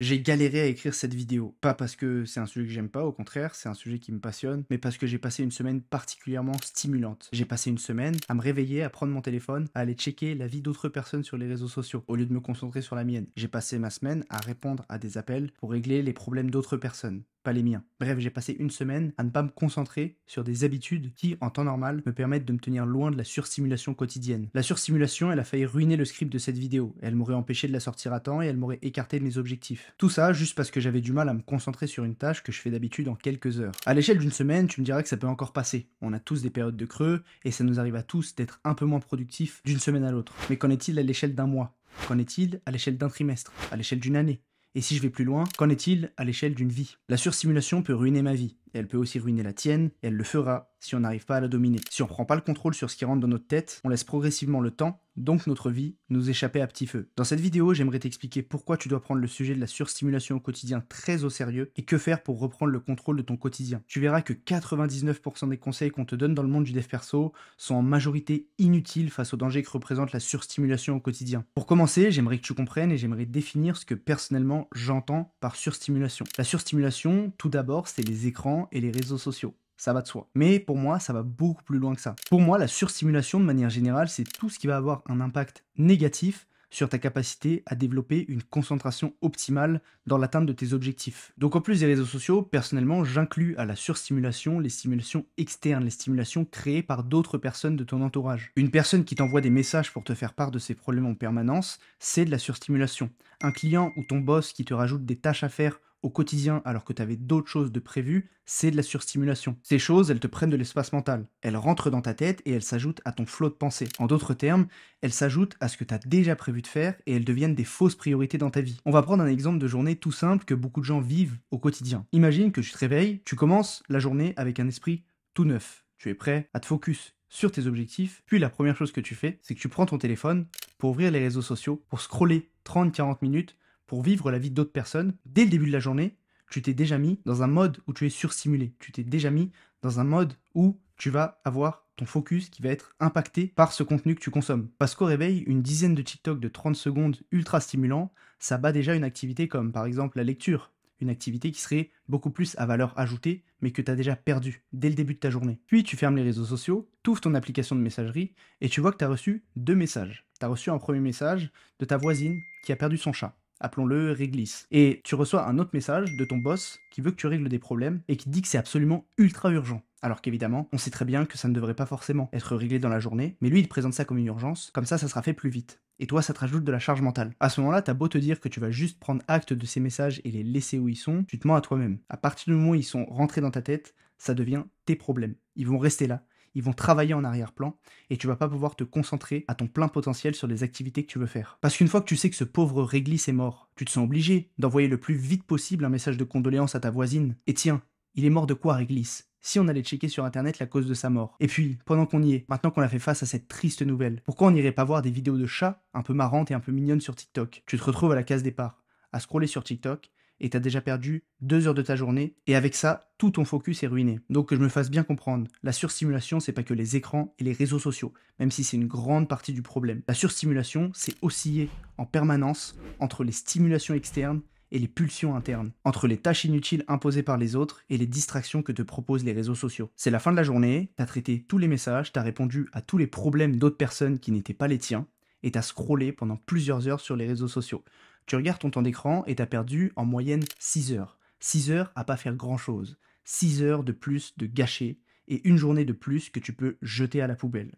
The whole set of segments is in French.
j'ai galéré à écrire cette vidéo. Pas parce que c'est un sujet que j'aime pas, au contraire, c'est un sujet qui me passionne, mais parce que j'ai passé une semaine particulièrement stimulante. J'ai passé une semaine à me réveiller, à prendre mon téléphone, à aller checker la vie d'autres personnes sur les réseaux sociaux, au lieu de me concentrer sur la mienne. J'ai passé ma semaine à répondre à des appels pour régler les problèmes d'autres personnes pas les miens. Bref, j'ai passé une semaine à ne pas me concentrer sur des habitudes qui, en temps normal, me permettent de me tenir loin de la surstimulation quotidienne. La sursimulation, elle a failli ruiner le script de cette vidéo. Elle m'aurait empêché de la sortir à temps et elle m'aurait écarté de mes objectifs. Tout ça juste parce que j'avais du mal à me concentrer sur une tâche que je fais d'habitude en quelques heures. À l'échelle d'une semaine, tu me diras que ça peut encore passer. On a tous des périodes de creux et ça nous arrive à tous d'être un peu moins productifs d'une semaine à l'autre. Mais qu'en est-il à l'échelle d'un mois Qu'en est-il à l'échelle d'un trimestre À l'échelle d'une année et si je vais plus loin, qu'en est-il à l'échelle d'une vie La sursimulation peut ruiner ma vie elle peut aussi ruiner la tienne, et elle le fera si on n'arrive pas à la dominer. Si on prend pas le contrôle sur ce qui rentre dans notre tête, on laisse progressivement le temps, donc notre vie, nous échapper à petit feu. Dans cette vidéo, j'aimerais t'expliquer pourquoi tu dois prendre le sujet de la surstimulation au quotidien très au sérieux et que faire pour reprendre le contrôle de ton quotidien. Tu verras que 99% des conseils qu'on te donne dans le monde du dev perso sont en majorité inutiles face au danger que représente la surstimulation au quotidien. Pour commencer, j'aimerais que tu comprennes et j'aimerais définir ce que personnellement j'entends par surstimulation. La surstimulation, tout d'abord, c'est les écrans et les réseaux sociaux. Ça va de soi. Mais pour moi, ça va beaucoup plus loin que ça. Pour moi, la surstimulation, de manière générale, c'est tout ce qui va avoir un impact négatif sur ta capacité à développer une concentration optimale dans l'atteinte de tes objectifs. Donc en plus des réseaux sociaux, personnellement, j'inclus à la surstimulation les stimulations externes, les stimulations créées par d'autres personnes de ton entourage. Une personne qui t'envoie des messages pour te faire part de ses problèmes en permanence, c'est de la surstimulation. Un client ou ton boss qui te rajoute des tâches à faire au quotidien alors que tu avais d'autres choses de prévues, c'est de la surstimulation. Ces choses, elles te prennent de l'espace mental. Elles rentrent dans ta tête et elles s'ajoutent à ton flot de pensée. En d'autres termes, elles s'ajoutent à ce que tu as déjà prévu de faire et elles deviennent des fausses priorités dans ta vie. On va prendre un exemple de journée tout simple que beaucoup de gens vivent au quotidien. Imagine que tu te réveilles, tu commences la journée avec un esprit tout neuf. Tu es prêt à te focus sur tes objectifs. Puis la première chose que tu fais, c'est que tu prends ton téléphone pour ouvrir les réseaux sociaux, pour scroller 30-40 minutes pour vivre la vie d'autres personnes, dès le début de la journée, tu t'es déjà mis dans un mode où tu es surstimulé. Tu t'es déjà mis dans un mode où tu vas avoir ton focus qui va être impacté par ce contenu que tu consommes. Parce qu'au réveil, une dizaine de TikTok de 30 secondes ultra stimulants, ça bat déjà une activité comme par exemple la lecture, une activité qui serait beaucoup plus à valeur ajoutée, mais que tu as déjà perdu dès le début de ta journée. Puis tu fermes les réseaux sociaux, tu ton application de messagerie et tu vois que tu as reçu deux messages. Tu as reçu un premier message de ta voisine qui a perdu son chat appelons-le réglisse. Et tu reçois un autre message de ton boss qui veut que tu règles des problèmes et qui dit que c'est absolument ultra urgent. Alors qu'évidemment, on sait très bien que ça ne devrait pas forcément être réglé dans la journée, mais lui il présente ça comme une urgence, comme ça ça sera fait plus vite. Et toi, ça te rajoute de la charge mentale. À ce moment-là, t'as beau te dire que tu vas juste prendre acte de ces messages et les laisser où ils sont, tu te mens à toi-même. À partir du moment où ils sont rentrés dans ta tête, ça devient tes problèmes. Ils vont rester là ils vont travailler en arrière-plan et tu vas pas pouvoir te concentrer à ton plein potentiel sur les activités que tu veux faire. Parce qu'une fois que tu sais que ce pauvre réglisse est mort, tu te sens obligé d'envoyer le plus vite possible un message de condoléances à ta voisine. Et tiens, il est mort de quoi réglisse si on allait checker sur internet la cause de sa mort. Et puis, pendant qu'on y est, maintenant qu'on a fait face à cette triste nouvelle, pourquoi on n'irait pas voir des vidéos de chats un peu marrantes et un peu mignonnes sur TikTok Tu te retrouves à la case départ, à scroller sur TikTok, et t'as déjà perdu deux heures de ta journée, et avec ça, tout ton focus est ruiné. Donc que je me fasse bien comprendre, la surstimulation, c'est pas que les écrans et les réseaux sociaux, même si c'est une grande partie du problème. La surstimulation, c'est osciller en permanence entre les stimulations externes et les pulsions internes, entre les tâches inutiles imposées par les autres et les distractions que te proposent les réseaux sociaux. C'est la fin de la journée, t'as traité tous les messages, t'as répondu à tous les problèmes d'autres personnes qui n'étaient pas les tiens, et t'as scrollé pendant plusieurs heures sur les réseaux sociaux. Tu regardes ton temps d'écran et t'as perdu en moyenne 6 heures. 6 heures à pas faire grand chose. 6 heures de plus de gâcher et une journée de plus que tu peux jeter à la poubelle.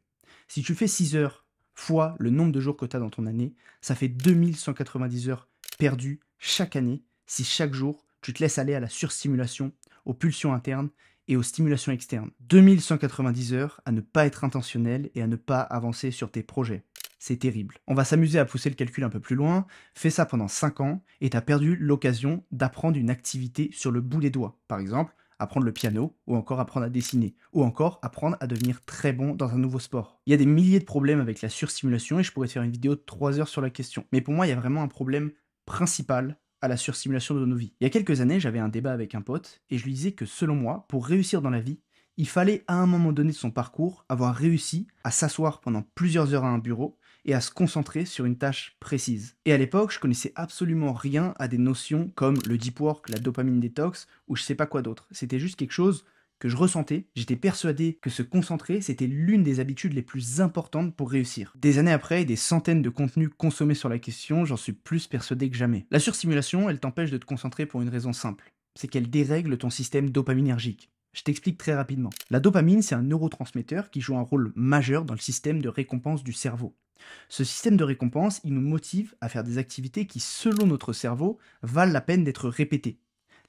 Si tu fais 6 heures fois le nombre de jours que tu as dans ton année, ça fait 2190 heures perdues chaque année si chaque jour tu te laisses aller à la surstimulation, aux pulsions internes et aux stimulations externes. 2190 heures à ne pas être intentionnel et à ne pas avancer sur tes projets. C'est terrible. On va s'amuser à pousser le calcul un peu plus loin. Fais ça pendant 5 ans et t'as perdu l'occasion d'apprendre une activité sur le bout des doigts. Par exemple, apprendre le piano, ou encore apprendre à dessiner, ou encore apprendre à devenir très bon dans un nouveau sport. Il y a des milliers de problèmes avec la sursimulation et je pourrais te faire une vidéo de 3 heures sur la question. Mais pour moi, il y a vraiment un problème principal à la sursimulation de nos vies. Il y a quelques années, j'avais un débat avec un pote et je lui disais que selon moi, pour réussir dans la vie, il fallait à un moment donné de son parcours avoir réussi à s'asseoir pendant plusieurs heures à un bureau, et à se concentrer sur une tâche précise. Et à l'époque, je connaissais absolument rien à des notions comme le deep work, la dopamine détox ou je sais pas quoi d'autre. C'était juste quelque chose que je ressentais, j'étais persuadé que se concentrer, c'était l'une des habitudes les plus importantes pour réussir. Des années après, des centaines de contenus consommés sur la question, j'en suis plus persuadé que jamais. La sursimulation, elle t'empêche de te concentrer pour une raison simple, c'est qu'elle dérègle ton système dopaminergique. Je t'explique très rapidement. La dopamine, c'est un neurotransmetteur qui joue un rôle majeur dans le système de récompense du cerveau. Ce système de récompense, il nous motive à faire des activités qui, selon notre cerveau, valent la peine d'être répétées.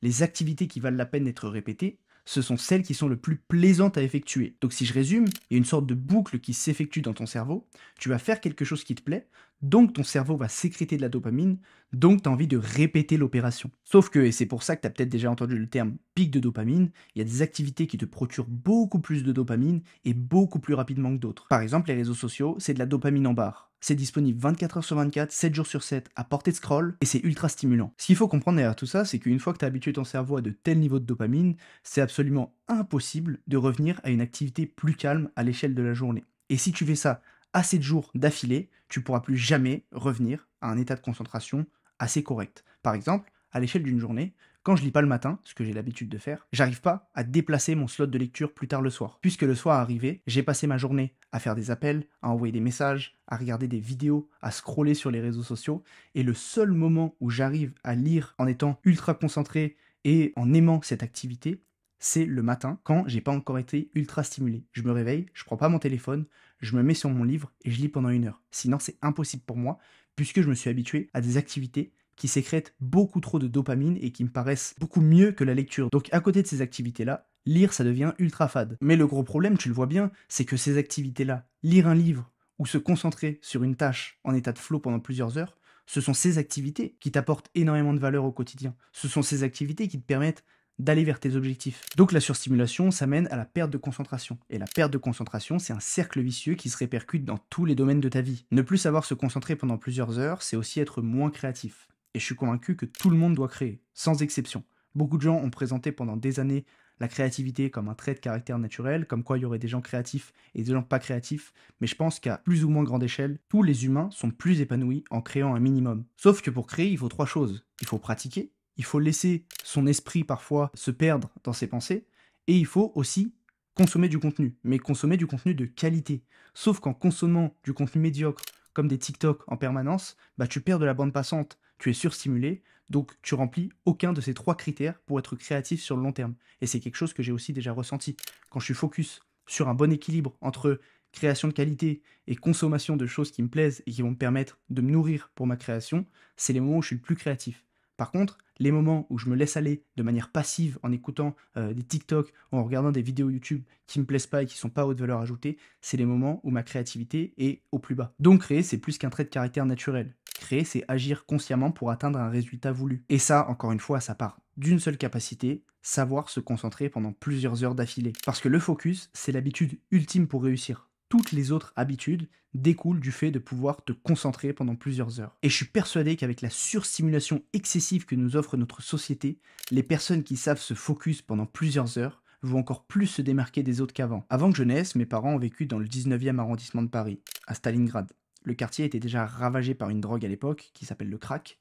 Les activités qui valent la peine d'être répétées, ce sont celles qui sont le plus plaisantes à effectuer. Donc si je résume, il y a une sorte de boucle qui s'effectue dans ton cerveau. Tu vas faire quelque chose qui te plaît, donc ton cerveau va sécréter de la dopamine, donc tu as envie de répéter l'opération. Sauf que, et c'est pour ça que tu as peut-être déjà entendu le terme pic de dopamine, il y a des activités qui te procurent beaucoup plus de dopamine et beaucoup plus rapidement que d'autres. Par exemple, les réseaux sociaux, c'est de la dopamine en barre. C'est disponible 24h sur 24, 7 jours sur 7, à portée de scroll, et c'est ultra stimulant. Ce qu'il faut comprendre derrière tout ça, c'est qu'une fois que tu as habitué ton cerveau à de tels niveaux de dopamine, c'est absolument impossible de revenir à une activité plus calme à l'échelle de la journée. Et si tu fais ça assez de jours d'affilée, tu pourras plus jamais revenir à un état de concentration assez correct. Par exemple, à l'échelle d'une journée, quand je lis pas le matin, ce que j'ai l'habitude de faire, j'arrive pas à déplacer mon slot de lecture plus tard le soir. Puisque le soir est arrivé, j'ai passé ma journée à faire des appels, à envoyer des messages, à regarder des vidéos, à scroller sur les réseaux sociaux, et le seul moment où j'arrive à lire en étant ultra concentré et en aimant cette activité, c'est le matin quand j'ai pas encore été ultra stimulé. Je me réveille, je prends pas mon téléphone, je me mets sur mon livre et je lis pendant une heure. Sinon, c'est impossible pour moi puisque je me suis habitué à des activités qui sécrètent beaucoup trop de dopamine et qui me paraissent beaucoup mieux que la lecture. Donc à côté de ces activités-là, lire ça devient ultra fade. Mais le gros problème, tu le vois bien, c'est que ces activités-là, lire un livre ou se concentrer sur une tâche en état de flow pendant plusieurs heures, ce sont ces activités qui t'apportent énormément de valeur au quotidien. Ce sont ces activités qui te permettent d'aller vers tes objectifs. Donc la surstimulation, ça mène à la perte de concentration. Et la perte de concentration, c'est un cercle vicieux qui se répercute dans tous les domaines de ta vie. Ne plus savoir se concentrer pendant plusieurs heures, c'est aussi être moins créatif. Et je suis convaincu que tout le monde doit créer, sans exception. Beaucoup de gens ont présenté pendant des années la créativité comme un trait de caractère naturel, comme quoi il y aurait des gens créatifs et des gens pas créatifs, mais je pense qu'à plus ou moins grande échelle, tous les humains sont plus épanouis en créant un minimum. Sauf que pour créer, il faut trois choses. Il faut pratiquer, il faut laisser son esprit parfois se perdre dans ses pensées, et il faut aussi consommer du contenu, mais consommer du contenu de qualité. Sauf qu'en consommant du contenu médiocre, comme des TikTok en permanence, bah, tu perds de la bande passante, tu es surstimulé, donc tu remplis aucun de ces trois critères pour être créatif sur le long terme. Et c'est quelque chose que j'ai aussi déjà ressenti. Quand je suis focus sur un bon équilibre entre création de qualité et consommation de choses qui me plaisent et qui vont me permettre de me nourrir pour ma création, c'est les moments où je suis le plus créatif. Par contre, les moments où je me laisse aller de manière passive en écoutant euh, des TikTok, en regardant des vidéos YouTube qui ne me plaisent pas et qui ne sont pas haute valeur ajoutée, c'est les moments où ma créativité est au plus bas. Donc créer, c'est plus qu'un trait de caractère naturel. Créer, c'est agir consciemment pour atteindre un résultat voulu. Et ça, encore une fois, ça part d'une seule capacité, savoir se concentrer pendant plusieurs heures d'affilée. Parce que le focus, c'est l'habitude ultime pour réussir toutes les autres habitudes découlent du fait de pouvoir te concentrer pendant plusieurs heures. Et je suis persuadé qu'avec la surstimulation excessive que nous offre notre société, les personnes qui savent se focus pendant plusieurs heures vont encore plus se démarquer des autres qu'avant. Avant que je naisse, mes parents ont vécu dans le 19e arrondissement de Paris, à Stalingrad. Le quartier était déjà ravagé par une drogue à l'époque qui s'appelle le crack.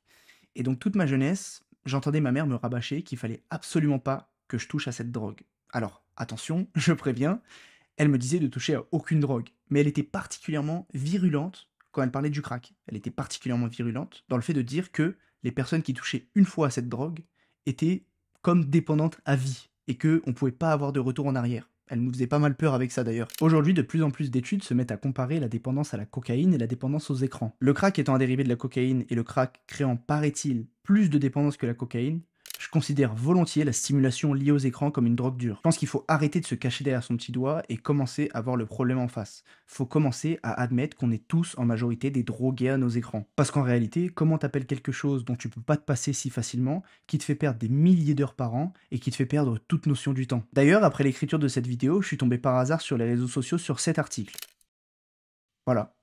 Et donc toute ma jeunesse, j'entendais ma mère me rabâcher qu'il fallait absolument pas que je touche à cette drogue. Alors, attention, je préviens, elle me disait de toucher à aucune drogue, mais elle était particulièrement virulente quand elle parlait du crack. Elle était particulièrement virulente dans le fait de dire que les personnes qui touchaient une fois à cette drogue étaient comme dépendantes à vie et que on pouvait pas avoir de retour en arrière. Elle me faisait pas mal peur avec ça d'ailleurs. Aujourd'hui, de plus en plus d'études se mettent à comparer la dépendance à la cocaïne et la dépendance aux écrans. Le crack étant un dérivé de la cocaïne et le crack créant, paraît-il, plus de dépendance que la cocaïne, je considère volontiers la stimulation liée aux écrans comme une drogue dure. Je pense qu'il faut arrêter de se cacher derrière son petit doigt et commencer à voir le problème en face. Faut commencer à admettre qu'on est tous en majorité des drogués à nos écrans. Parce qu'en réalité, comment t'appelles quelque chose dont tu peux pas te passer si facilement, qui te fait perdre des milliers d'heures par an et qui te fait perdre toute notion du temps D'ailleurs, après l'écriture de cette vidéo, je suis tombé par hasard sur les réseaux sociaux sur cet article. Voilà,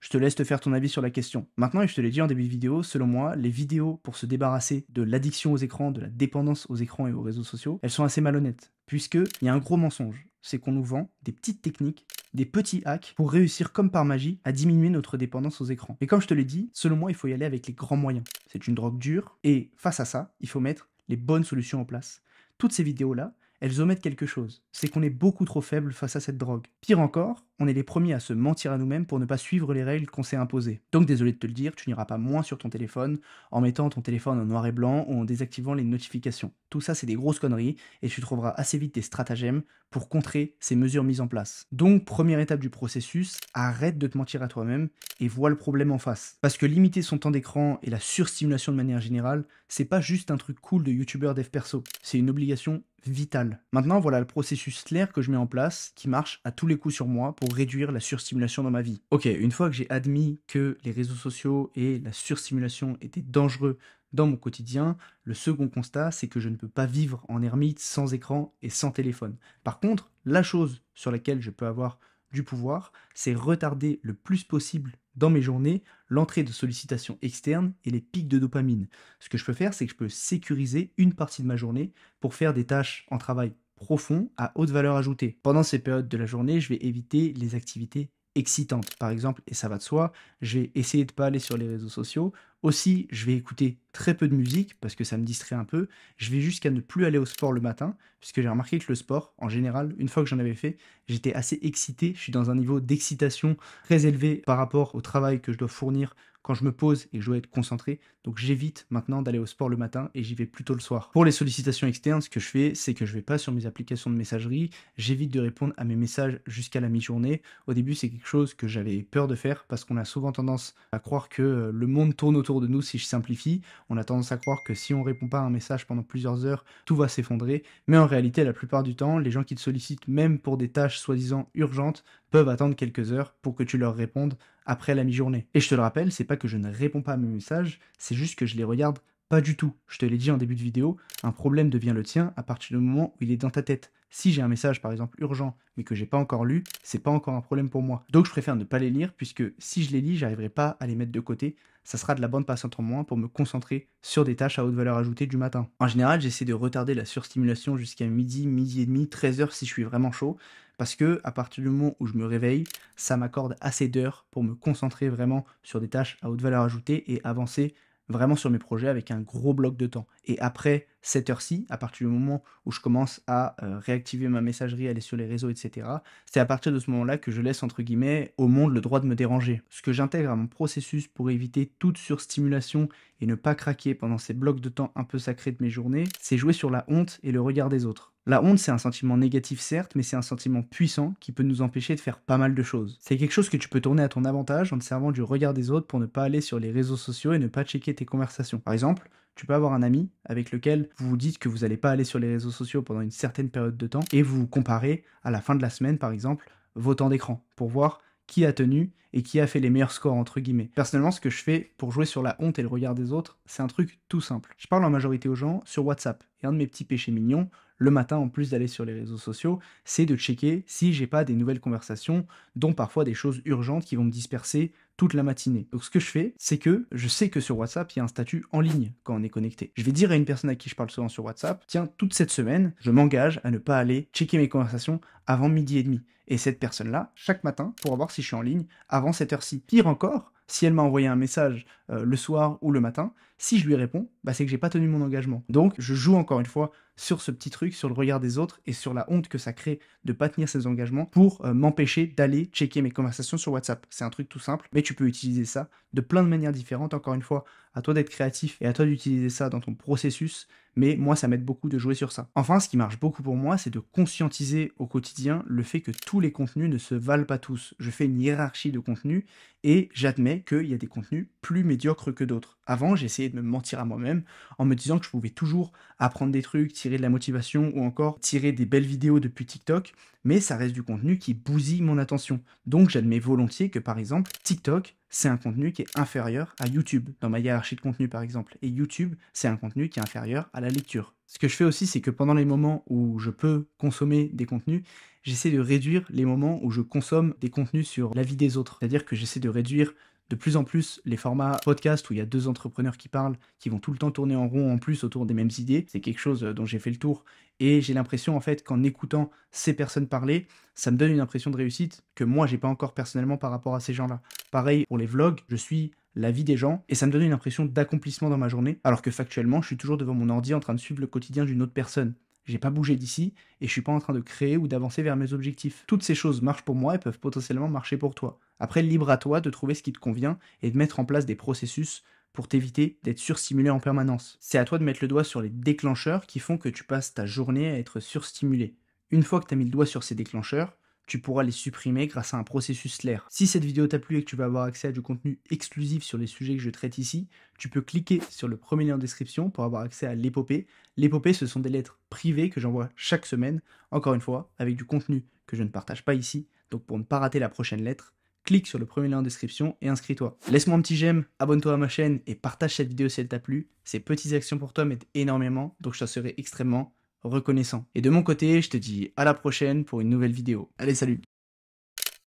je te laisse te faire ton avis sur la question. Maintenant, et je te l'ai dit en début de vidéo, selon moi, les vidéos pour se débarrasser de l'addiction aux écrans, de la dépendance aux écrans et aux réseaux sociaux, elles sont assez malhonnêtes, puisqu'il y a un gros mensonge, c'est qu'on nous vend des petites techniques des petits hacks pour réussir comme par magie à diminuer notre dépendance aux écrans. Et comme je te l'ai dit, selon moi, il faut y aller avec les grands moyens. C'est une drogue dure, et face à ça, il faut mettre les bonnes solutions en place. Toutes ces vidéos-là, elles omettent quelque chose, c'est qu'on est beaucoup trop faible face à cette drogue. Pire encore, on est les premiers à se mentir à nous-mêmes pour ne pas suivre les règles qu'on s'est imposées. Donc désolé de te le dire, tu n'iras pas moins sur ton téléphone en mettant ton téléphone en noir et blanc ou en désactivant les notifications. Tout ça, c'est des grosses conneries et tu trouveras assez vite des stratagèmes pour contrer ces mesures mises en place. Donc première étape du processus, arrête de te mentir à toi-même et vois le problème en face. Parce que limiter son temps d'écran et la surstimulation de manière générale, c'est pas juste un truc cool de youtubeur dev perso, c'est une obligation vitale. Maintenant, voilà le processus clair que je mets en place qui marche à tous les coups sur moi pour réduire la surstimulation dans ma vie. Ok, une fois que j'ai admis que les réseaux sociaux et la surstimulation étaient dangereux dans mon quotidien, le second constat, c'est que je ne peux pas vivre en ermite sans écran et sans téléphone. Par contre, la chose sur laquelle je peux avoir du pouvoir, c'est retarder le plus possible dans mes journées l'entrée de sollicitations externes et les pics de dopamine. Ce que je peux faire, c'est que je peux sécuriser une partie de ma journée pour faire des tâches en travail profond à haute valeur ajoutée. Pendant ces périodes de la journée, je vais éviter les activités excitantes, par exemple, et ça va de soi, j'ai essayé de pas aller sur les réseaux sociaux aussi, je vais écouter très peu de musique parce que ça me distrait un peu. Je vais jusqu'à ne plus aller au sport le matin, puisque j'ai remarqué que le sport, en général, une fois que j'en avais fait, j'étais assez excité. Je suis dans un niveau d'excitation très élevé par rapport au travail que je dois fournir quand je me pose et que je dois être concentré. Donc j'évite maintenant d'aller au sport le matin et j'y vais plutôt le soir. Pour les sollicitations externes, ce que je fais, c'est que je vais pas sur mes applications de messagerie. J'évite de répondre à mes messages jusqu'à la mi-journée. Au début, c'est quelque chose que j'avais peur de faire parce qu'on a souvent tendance à croire que euh, le monde tourne autour de nous, si je simplifie, on a tendance à croire que si on répond pas à un message pendant plusieurs heures, tout va s'effondrer. Mais en réalité, la plupart du temps, les gens qui te sollicitent, même pour des tâches soi-disant urgentes, peuvent attendre quelques heures pour que tu leur répondes après la mi-journée. Et je te le rappelle, c'est pas que je ne réponds pas à mes messages, c'est juste que je les regarde pas du tout, je te l'ai dit en début de vidéo, un problème devient le tien à partir du moment où il est dans ta tête. Si j'ai un message par exemple urgent mais que j'ai pas encore lu, c'est pas encore un problème pour moi. Donc je préfère ne pas les lire puisque si je les lis, j'arriverai pas à les mettre de côté, ça sera de la bande passante entre moi pour me concentrer sur des tâches à haute valeur ajoutée du matin. En général, j'essaie de retarder la surstimulation jusqu'à midi, midi et demi, 13h si je suis vraiment chaud parce que à partir du moment où je me réveille, ça m'accorde assez d'heures pour me concentrer vraiment sur des tâches à haute valeur ajoutée et avancer vraiment sur mes projets avec un gros bloc de temps. Et après cette heure-ci, à partir du moment où je commence à euh, réactiver ma messagerie, aller sur les réseaux, etc., c'est à partir de ce moment-là que je laisse, entre guillemets, au monde le droit de me déranger. Ce que j'intègre à mon processus pour éviter toute surstimulation et ne pas craquer pendant ces blocs de temps un peu sacrés de mes journées, c'est jouer sur la honte et le regard des autres. La honte, c'est un sentiment négatif, certes, mais c'est un sentiment puissant qui peut nous empêcher de faire pas mal de choses. C'est quelque chose que tu peux tourner à ton avantage en te servant du regard des autres pour ne pas aller sur les réseaux sociaux et ne pas checker tes conversations. Par exemple, tu peux avoir un ami avec lequel vous vous dites que vous n'allez pas aller sur les réseaux sociaux pendant une certaine période de temps et vous comparez à la fin de la semaine, par exemple, vos temps d'écran pour voir qui a tenu et qui a fait les meilleurs scores entre guillemets. Personnellement, ce que je fais pour jouer sur la honte et le regard des autres, c'est un truc tout simple. Je parle en majorité aux gens sur WhatsApp et un de mes petits péchés mignons, le matin, en plus d'aller sur les réseaux sociaux, c'est de checker si j'ai pas des nouvelles conversations, dont parfois des choses urgentes qui vont me disperser toute la matinée. Donc ce que je fais, c'est que je sais que sur WhatsApp, il y a un statut en ligne quand on est connecté. Je vais dire à une personne à qui je parle souvent sur WhatsApp, tiens, toute cette semaine, je m'engage à ne pas aller checker mes conversations avant midi et demi. Et cette personne-là, chaque matin, pour voir si je suis en ligne avant cette heure-ci. Pire encore, si elle m'a envoyé un message euh, le soir ou le matin, si je lui réponds, bah, c'est que j'ai pas tenu mon engagement. Donc je joue encore une fois sur ce petit truc, sur le regard des autres et sur la honte que ça crée de pas tenir ses engagements pour euh, m'empêcher d'aller checker mes conversations sur WhatsApp. C'est un truc tout simple, mais tu peux utiliser ça de plein de manières différentes. Encore une fois, à toi d'être créatif et à toi d'utiliser ça dans ton processus mais moi ça m'aide beaucoup de jouer sur ça. Enfin, ce qui marche beaucoup pour moi, c'est de conscientiser au quotidien le fait que tous les contenus ne se valent pas tous. Je fais une hiérarchie de contenus et j'admets qu'il y a des contenus plus médiocres que d'autres. Avant, j'essayais de me mentir à moi-même en me disant que je pouvais toujours apprendre des trucs, tirer de la motivation ou encore tirer des belles vidéos depuis TikTok, mais ça reste du contenu qui bousille mon attention. Donc j'admets volontiers que par exemple, TikTok, c'est un contenu qui est inférieur à YouTube, dans ma hiérarchie de contenu par exemple. Et YouTube, c'est un contenu qui est inférieur à la lecture. Ce que je fais aussi, c'est que pendant les moments où je peux consommer des contenus, j'essaie de réduire les moments où je consomme des contenus sur la vie des autres. C'est-à-dire que j'essaie de réduire de plus en plus les formats podcast où il y a deux entrepreneurs qui parlent, qui vont tout le temps tourner en rond en plus autour des mêmes idées. C'est quelque chose euh, dont j'ai fait le tour et j'ai l'impression en fait qu'en écoutant ces personnes parler, ça me donne une impression de réussite que moi je n'ai pas encore personnellement par rapport à ces gens-là. Pareil pour les vlogs, je suis la vie des gens, et ça me donne une impression d'accomplissement dans ma journée, alors que factuellement, je suis toujours devant mon ordi en train de suivre le quotidien d'une autre personne. J'ai pas bougé d'ici et je suis pas en train de créer ou d'avancer vers mes objectifs. Toutes ces choses marchent pour moi et peuvent potentiellement marcher pour toi. Après, libre à toi de trouver ce qui te convient et de mettre en place des processus pour t'éviter d'être surstimulé en permanence. C'est à toi de mettre le doigt sur les déclencheurs qui font que tu passes ta journée à être surstimulé. Une fois que tu as mis le doigt sur ces déclencheurs, tu pourras les supprimer grâce à un processus clair. Si cette vidéo t'a plu et que tu veux avoir accès à du contenu exclusif sur les sujets que je traite ici, tu peux cliquer sur le premier lien en description pour avoir accès à l'épopée. L'épopée, ce sont des lettres privées que j'envoie chaque semaine, encore une fois, avec du contenu que je ne partage pas ici. Donc pour ne pas rater la prochaine lettre, clique sur le premier lien en description et inscris-toi. Laisse-moi un petit j'aime, abonne-toi à ma chaîne et partage cette vidéo si elle t'a plu. Ces petites actions pour toi m'aident énormément, donc je t'en extrêmement reconnaissant. Et de mon côté, je te dis à la prochaine pour une nouvelle vidéo. Allez, salut